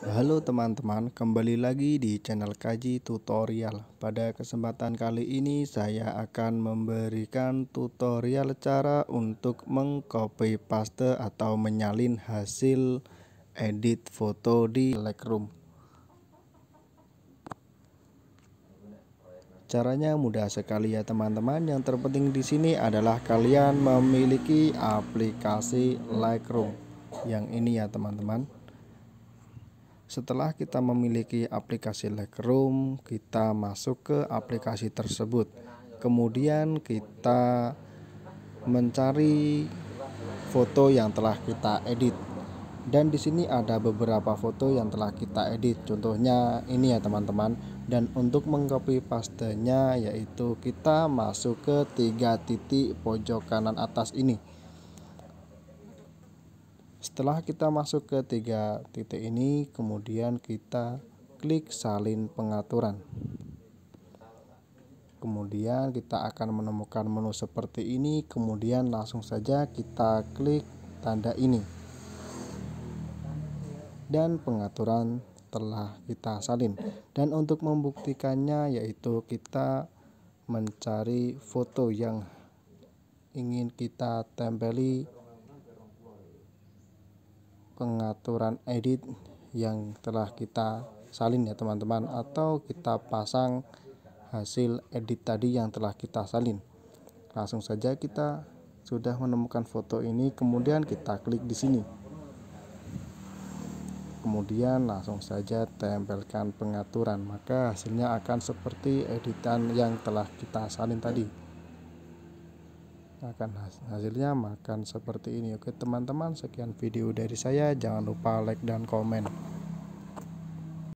Halo teman-teman, kembali lagi di channel Kaji Tutorial. Pada kesempatan kali ini saya akan memberikan tutorial cara untuk mengcopy paste atau menyalin hasil edit foto di Lightroom. Caranya mudah sekali ya teman-teman. Yang terpenting di sini adalah kalian memiliki aplikasi Lightroom. Yang ini ya teman-teman. Setelah kita memiliki aplikasi Lightroom, kita masuk ke aplikasi tersebut. Kemudian kita mencari foto yang telah kita edit. Dan di sini ada beberapa foto yang telah kita edit. Contohnya ini ya teman-teman. Dan untuk mengcopy pastenya yaitu kita masuk ke tiga titik pojok kanan atas ini setelah kita masuk ke tiga titik ini, kemudian kita klik salin pengaturan. Kemudian kita akan menemukan menu seperti ini, kemudian langsung saja kita klik tanda ini. Dan pengaturan telah kita salin. Dan untuk membuktikannya yaitu kita mencari foto yang ingin kita tempeli pengaturan edit yang telah kita salin ya teman-teman atau kita pasang hasil edit tadi yang telah kita salin langsung saja kita sudah menemukan foto ini kemudian kita klik di sini kemudian langsung saja tempelkan pengaturan maka hasilnya akan seperti editan yang telah kita salin tadi akan hasilnya makan seperti ini oke teman-teman sekian video dari saya jangan lupa like dan komen